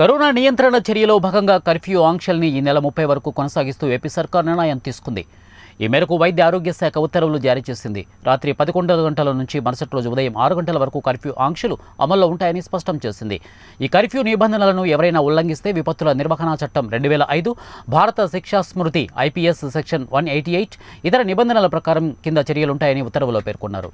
corona నియంత్రణ చర్యలో భాగంగా కర్ఫ్యూ ఆంక్షల్ని ఈ నెల ముప్పై వరకు కొనసాగిస్తూ ఏపీ సర్కార్ నిర్ణయం తీసుకుంది ఈ మేరకు వైద్య ఆరోగ్య శాఖ ఉత్తర్వులు జారీ చేసింది రాత్రి పదకొండు గంటల నుంచి మరుసటి రోజు ఉదయం ఆరు గంటల వరకు కర్ఫ్యూ ఆంక్షలు అమల్లో ఉంటాయని స్పష్టం చేసింది ఈ కర్ఫ్యూ నిబంధనలను ఎవరైనా ఉల్లంఘిస్తే విపత్తుల నిర్వహణ చట్టం రెండు వేల ఐదు భారత శిక్షా స్మృతి IPS section one eighty eight ఇతర నిబంధనల ప్రకారం కింద చర్యలుంటాయని ఉత్తర్వుల్లో పేర్కొన్నారు